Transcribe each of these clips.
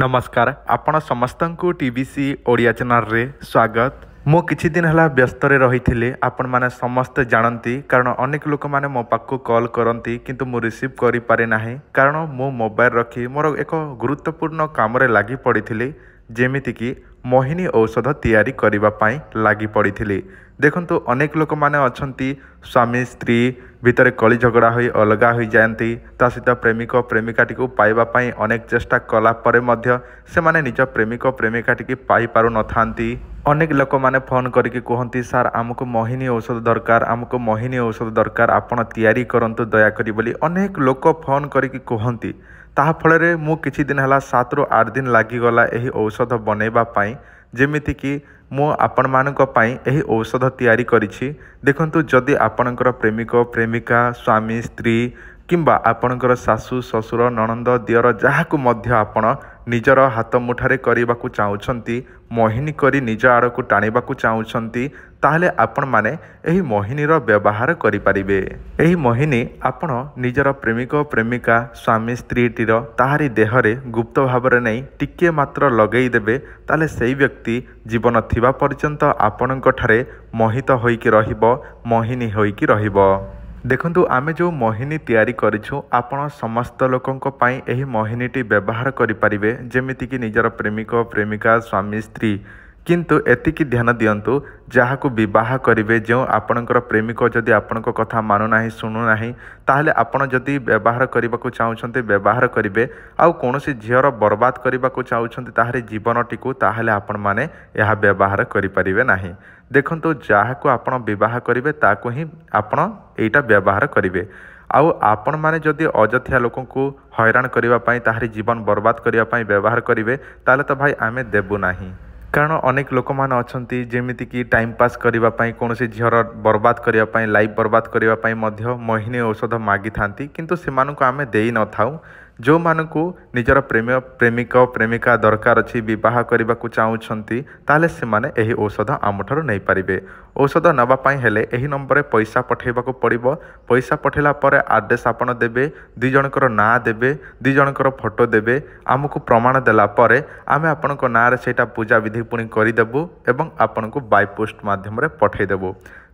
ନମସ୍କାର ଆପଣ ସମସ୍ତଙ୍କୁ ଟି ବି ସି ଓଡ଼ିଆ ଚ୍ୟାନେଲରେ ସ୍ୱାଗତ ମୁଁ କିଛି ଦିନ ହେଲା ବ୍ୟସ୍ତରେ ରହିଥିଲି ଆପଣମାନେ ସମସ୍ତେ ଜାଣନ୍ତି କାରଣ ଅନେକ ଲୋକମାନେ ମୋ ପାଖକୁ କଲ୍ କରନ୍ତି କିନ୍ତୁ ମୁଁ ରିସିଭ୍ କରିପାରେ ନାହିଁ କାରଣ ମୁଁ ମୋବାଇଲ୍ ରଖି ମୋର ଏକ ଗୁରୁତ୍ୱପୂର୍ଣ୍ଣ କାମରେ ଲାଗି ପଡ଼ିଥିଲି ଯେମିତିକି महिनी औषध तिरि लगि पढि देखु अनेक लोक अन्ति स्वामी स्त्री भगडा अलगाह जाने त सहित प्रेमिक प्रेमिक पावा अनेक चेष्टा कलापे मध्य निज प्रेमिक प्रेमिक पारुन थाहा ଅନେକ ଲୋକମାନେ ଫୋନ କରିକି କୁହନ୍ତି ସାର୍ ଆମକୁ ମହିନୀ ଔଷଧ ଦରକାର ଆମକୁ ମହିନୀ ଔଷଧ ଦରକାର ଆପଣ ତିଆରି କରନ୍ତୁ ଦୟାକରି ବୋଲି ଅନେକ ଲୋକ ଫୋନ କରିକି କୁହନ୍ତି ତାହା ଫଳରେ ମୁଁ କିଛି ଦିନ ହେଲା ସାତରୁ ଆଠ ଦିନ ଲାଗିଗଲା ଏହି ଔଷଧ ବନେଇବା ପାଇଁ ଯେମିତିକି ମୁଁ ଆପଣମାନଙ୍କ ପାଇଁ ଏହି ଔଷଧ ତିଆରି କରିଛି ଦେଖନ୍ତୁ ଯଦି ଆପଣଙ୍କର ପ୍ରେମିକ ପ୍ରେମିକା ସ୍ୱାମୀ ସ୍ତ୍ରୀ କିମ୍ବା ଆପଣଙ୍କର ଶାଶୁ ଶ୍ୱଶୁର ନଣନ୍ଦ ଦିଅର ଯାହାକୁ ମଧ୍ୟ ଆପଣ ନିଜର ହାତ ମୁଠାରେ କରିବାକୁ ଚାହୁଁଛନ୍ତି ମୋହିନୀ କରି ନିଜ ଆଡ଼କୁ ଟାଣିବାକୁ ଚାହୁଁଛନ୍ତି ତାହେଲେ ଆପଣମାନେ ଏହି ମୋହିନୀର ବ୍ୟବହାର କରିପାରିବେ ଏହି ମୋହିନୀ ଆପଣ ନିଜର ପ୍ରେମିକ ପ୍ରେମିକା ସ୍ୱାମୀ ସ୍ତ୍ରୀଟିର ତାହାରି ଦେହରେ ଗୁପ୍ତ ଭାବରେ ନେଇ ଟିକିଏ ମାତ୍ର ଦେବେ ତାହେଲେ ସେହି ବ୍ୟକ୍ତି ଜୀବନ ଥିବା ପର୍ଯ୍ୟନ୍ତ ଆପଣଙ୍କଠାରେ ମୋହିତ ହୋଇକି ରହିବ ମୋହିନୀ ହୋଇକି ରହିବ ଦେଖନ୍ତୁ ଆମେ ଯେଉଁ ମହିନୀ ତିଆରି କରିଛୁ ଆପଣ ସମସ୍ତ ଲୋକଙ୍କ ପାଇଁ ଏହି ମହିନୀଟି ବ୍ୟବହାର କରିପାରିବେ ଯେମିତିକି ନିଜର ପ୍ରେମିକ ପ୍ରେମିକା ସ୍ୱାମୀ ସ୍ତ୍ରୀ କିନ୍ତୁ ଏତିକି ଧ୍ୟାନ ଦିଅନ୍ତୁ ଯାହାକୁ ବିବାହ କରିବେ ଯେଉଁ ଆପଣଙ୍କର ପ୍ରେମିକ ଯଦି ଆପଣଙ୍କ କଥା ମାନୁନାହିଁ ଶୁଣୁନାହିଁ ତାହେଲେ ଆପଣ ଯଦି ବ୍ୟବହାର କରିବାକୁ ଚାହୁଁଛନ୍ତି ବ୍ୟବହାର କରିବେ ଆଉ କୌଣସି ଝିଅର ବର୍ବାଦ କରିବାକୁ ଚାହୁଁଛନ୍ତି ତାହାରି ଜୀବନଟିକୁ ତାହେଲେ ଆପଣମାନେ ଏହା ବ୍ୟବହାର କରିପାରିବେ ନାହିଁ ଦେଖନ୍ତୁ ଯାହାକୁ ଆପଣ ବିବାହ କରିବେ ତାକୁ ହିଁ ଆପଣ ଏଇଟା ବ୍ୟବହାର କରିବେ ଆଉ ଆପଣମାନେ ଯଦି ଅଯଥା ଲୋକଙ୍କୁ ହଇରାଣ କରିବା ପାଇଁ ତାହାରି ଜୀବନ ବର୍ବାଦ କରିବା ପାଇଁ ବ୍ୟବହାର କରିବେ ତାହେଲେ ତ ଭାଇ ଆମେ ଦେବୁ ନାହିଁ कारण अनेक लोक मैंने अच्छा जमीक टाइम पास करने कौन से झीर बर्बाद करने लाइफ बर्बाद करने महीने औषध मागि था कि आम दे न था ଯେଉଁମାନଙ୍କୁ ନିଜର ପ୍ରେମ ପ୍ରେମିକ ପ୍ରେମିକା ଦରକାର ଅଛି ବିବାହ କରିବାକୁ ଚାହୁଁଛନ୍ତି ତାହେଲେ ସେମାନେ ଏହି ଔଷଧ ଆମଠାରୁ ନେଇପାରିବେ ଔଷଧ ନେବା ପାଇଁ ହେଲେ ଏହି ନମ୍ବରରେ ପଇସା ପଠାଇବାକୁ ପଡ଼ିବ ପଇସା ପଠାଇଲା ପରେ ଆଡ୍ରେସ୍ ଆପଣ ଦେବେ ଦୁଇ ଜଣଙ୍କର ନାଁ ଦେବେ ଦୁଇ ଜଣଙ୍କର ଫଟୋ ଦେବେ ଆମକୁ ପ୍ରମାଣ ଦେଲା ପରେ ଆମେ ଆପଣଙ୍କ ନାଁରେ ସେଇଟା ପୂଜାବିଧି ପୁଣି କରିଦେବୁ ଏବଂ ଆପଣଙ୍କୁ ବାଇପୋଷ୍ଟ ମାଧ୍ୟମରେ ପଠାଇଦେବୁ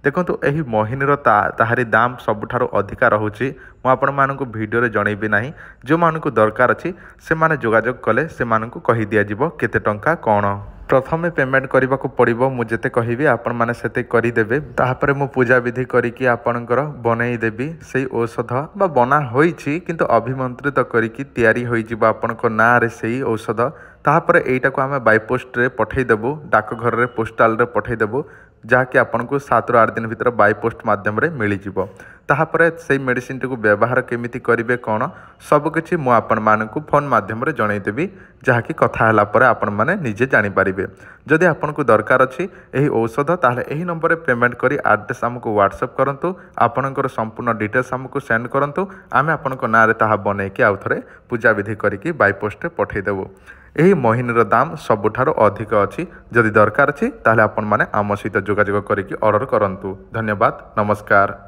ଦେଖନ୍ତୁ ଏହି ମହିନୀର ତା ତାହାରି ଦାମ୍ ସବୁଠାରୁ ଅଧିକା ରହୁଛି ମୁଁ ଆପଣମାନଙ୍କୁ ଭିଡ଼ିଓରେ ଜଣେଇବି ନାହିଁ ଯେଉଁମାନଙ୍କୁ ଦରକାର ଅଛି ସେମାନେ ଯୋଗାଯୋଗ କଲେ ସେମାନଙ୍କୁ କହି ଦିଆଯିବ କେତେ ଟଙ୍କା କ'ଣ ପ୍ରଥମେ ପେମେଣ୍ଟ କରିବାକୁ ପଡ଼ିବ ମୁଁ ଯେତେ କହିବି ଆପଣମାନେ ସେତେ କରିଦେବେ ତାପରେ ମୁଁ ପୂଜାବିଧି କରିକି ଆପଣଙ୍କର ବନେଇଦେବି ସେଇ ଔଷଧ ବା ବନା ହୋଇଛି କିନ୍ତୁ ଅଭିମନ୍ତ୍ରିତ କରିକି ତିଆରି ହୋଇଯିବ ଆପଣଙ୍କ ନାଁରେ ସେଇ ଔଷଧ ତାପରେ ଏଇଟାକୁ ଆମେ ବାଇପୋଷ୍ଟରେ ପଠେଇଦେବୁ ଡାକଘରରେ ପୋଷ୍ଟାଲରେ ପଠେଇଦେବୁ ଯାହାକି ଆପଣଙ୍କୁ ସାତରୁ ଆଠ ଦିନ ଭିତରେ ବାଇପୋଷ୍ଟ ମାଧ୍ୟମରେ ମିଳିଯିବ ତାହାପରେ ସେଇ ମେଡ଼ିସିନଟିକୁ ବ୍ୟବହାର କେମିତି କରିବେ କ'ଣ ସବୁକିଛି ମୁଁ ଆପଣମାନଙ୍କୁ ଫୋନ୍ ମାଧ୍ୟମରେ ଜଣାଇଦେବି ଯାହାକି କଥା ହେଲା ପରେ ଆପଣମାନେ ନିଜେ ଜାଣିପାରିବେ ଯଦି ଆପଣଙ୍କୁ ଦରକାର ଅଛି ଏହି ଔଷଧ ତାହେଲେ ଏହି ନମ୍ବରରେ ପେମେଣ୍ଟ କରି ଆଡ୍ରେସ୍ ଆମକୁ ହ୍ୱାଟ୍ସଆପ୍ କରନ୍ତୁ ଆପଣଙ୍କର ସମ୍ପୂର୍ଣ୍ଣ ଡିଟେଲ୍ସ ଆମକୁ ସେଣ୍ଡ କରନ୍ତୁ ଆମେ ଆପଣଙ୍କ ନାଁରେ ତାହା ବନେଇକି ଆଉ ଥରେ ପୂଜାବିଧି କରିକି ବାଇପୋଷ୍ଟରେ ପଠାଇଦେବୁ ଏହି ମହିନୀର ଦାମ୍ ସବୁଠାରୁ ଅଧିକ ଅଛି ଯଦି ଦରକାର ଅଛି ତାହେଲେ ଆପଣମାନେ ଆମ ସହିତ ଯୋଗାଯୋଗ କରିକି ଅର୍ଡ଼ର କରନ୍ତୁ ଧନ୍ୟବାଦ ନମସ୍କାର